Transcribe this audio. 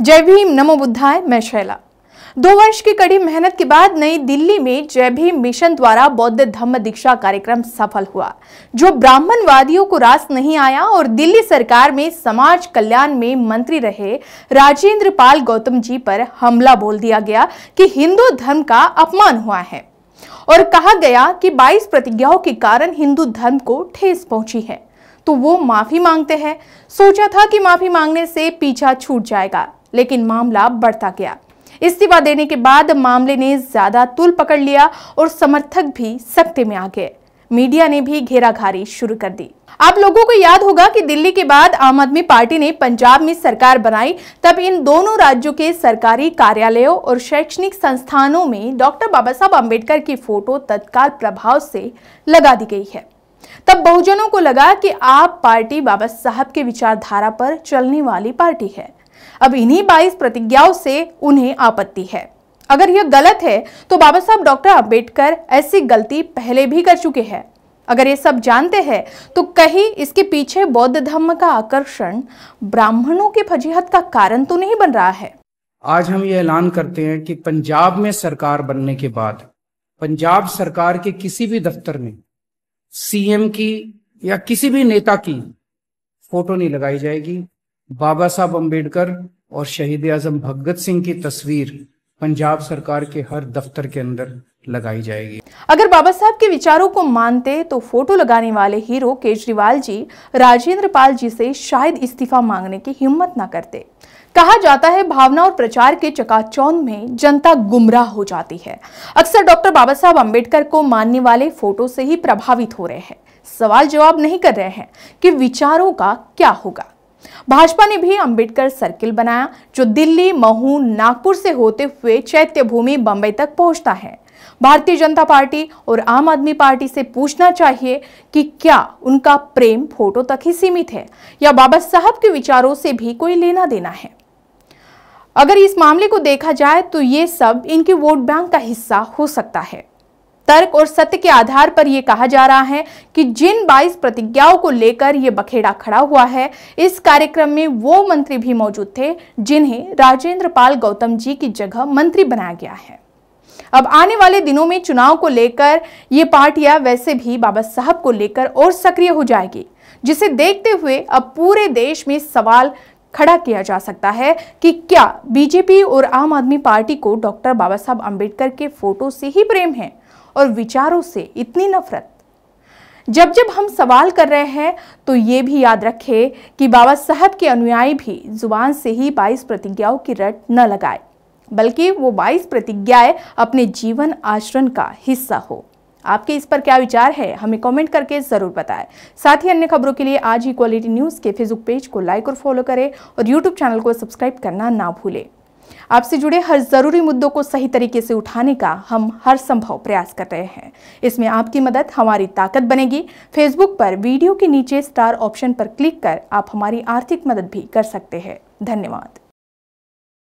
जय भीम नमो बुद्धाय मैं शैला दो वर्ष की कड़ी मेहनत के बाद नई दिल्ली में जय भीम मिशन द्वारा बौद्ध धम्म दीक्षा कार्यक्रम सफल हुआ जो ब्राह्मणवादियों को रास नहीं आया और दिल्ली सरकार में समाज कल्याण में मंत्री रहे राजेंद्र पाल गौतम जी पर हमला बोल दिया गया कि हिंदू धर्म का अपमान हुआ है और कहा गया कि 22 प्रतिज्ञाओं के कारण हिंदू धर्म को ठेस पहुंची है तो वो माफी मांगते हैं सोचा था कि माफी मांगने से पीछा छूट जाएगा लेकिन मामला बढ़ता गया इस्तीफा देने के बाद मामले ने ज्यादा तुल पकड़ लिया और समर्थक भी सख्ते में आ गए मीडिया ने भी घेराघारी शुरू कर दी आप लोगों को याद होगा कि दिल्ली के बाद आम आदमी पार्टी ने पंजाब में सरकार बनाई तब इन दोनों राज्यों के सरकारी कार्यालयों और शैक्षणिक संस्थानों में डॉक्टर बाबा साहब अम्बेडकर की फोटो तत्काल प्रभाव से लगा दी गई है तब बहुजनों को लगा कि आप पार्टी बाबा साहब के विचारधारा पर चलने वाली पार्टी है अब इन्हीं बाईस प्रतिज्ञाओं से उन्हें आपत्ति है अगर यह गलत है तो बाबा साहब डॉक्टर अम्बेडकर ऐसी गलती पहले भी कर चुके हैं अगर ये सब जानते हैं तो कहीं इसके पीछे बौद्ध धर्म का आकर्षण ब्राह्मणों की फजीहत का कारण तो नहीं बन रहा है आज हम ये ऐलान करते हैं कि पंजाब में सरकार बनने के बाद पंजाब सरकार के किसी भी दफ्तर में सीएम की या किसी भी नेता की फोटो नहीं लगाई जाएगी बाबा साहब अम्बेडकर और शहीद आजम भगत सिंह की तस्वीर पंजाब सरकार के हर दफ्तर के अंदर लगाई जाएगी अगर बाबा साहब के विचारों को मानते तो फोटो लगाने वाले हीरो केजरीवाल जी राजेंद्र पाल जी से शायद इस्तीफा मांगने की हिम्मत ना करते कहा जाता है भावना और प्रचार के चकाचौंध में जनता गुमराह हो जाती है अक्सर डॉक्टर बाबा साहब अम्बेडकर को मानने वाले फोटो से ही प्रभावित हो रहे हैं सवाल जवाब नहीं कर रहे हैं कि विचारों का क्या होगा भाजपा ने भी अंबेडकर सर्किल बनाया जो दिल्ली महू नागपुर से होते हुए चैत्य भूमि बम्बई तक पहुंचता है भारतीय जनता पार्टी और आम आदमी पार्टी से पूछना चाहिए कि क्या उनका प्रेम फोटो तक ही सीमित है या बाबा साहब के विचारों से भी कोई लेना देना है अगर इस मामले को देखा जाए तो ये सब इनके वोट बैंक का हिस्सा हो सकता है तर्क और सत्य के आधार पर यह कहा जा रहा है कि जिन 22 प्रतिज्ञाओं को लेकर यह बखेड़ा खड़ा हुआ है इस कार्यक्रम में वो मंत्री भी मौजूद थे जिन्हें राजेंद्र पाल गौतम जी की जगह मंत्री बनाया गया है अब आने वाले दिनों में चुनाव को लेकर ये पार्टियां वैसे भी बाबा साहब को लेकर और सक्रिय हो जाएगी जिसे देखते हुए अब पूरे देश में सवाल खड़ा किया जा सकता है कि क्या बीजेपी और आम आदमी पार्टी को डॉक्टर बाबा साहब अम्बेडकर के फोटो से ही प्रेम है और विचारों से इतनी नफरत जब जब हम सवाल कर रहे हैं तो ये भी याद रखें कि बाबा साहब के अनुयायी भी जुबान से ही 22 प्रतिज्ञाओं की रट न लगाए बल्कि वो 22 प्रतिज्ञाएं अपने जीवन आचरण का हिस्सा हो आपके इस पर क्या विचार है हमें कमेंट करके ज़रूर बताएं साथ ही अन्य खबरों के लिए आज ही क्वालिटी न्यूज़ के फेसबुक पेज को लाइक और फॉलो करें और यूट्यूब चैनल को सब्सक्राइब करना ना भूलें आपसे जुड़े हर ज़रूरी मुद्दों को सही तरीके से उठाने का हम हर संभव प्रयास कर रहे हैं इसमें आपकी मदद हमारी ताकत बनेगी फेसबुक पर वीडियो के नीचे स्टार ऑप्शन पर क्लिक कर आप हमारी आर्थिक मदद भी कर सकते हैं धन्यवाद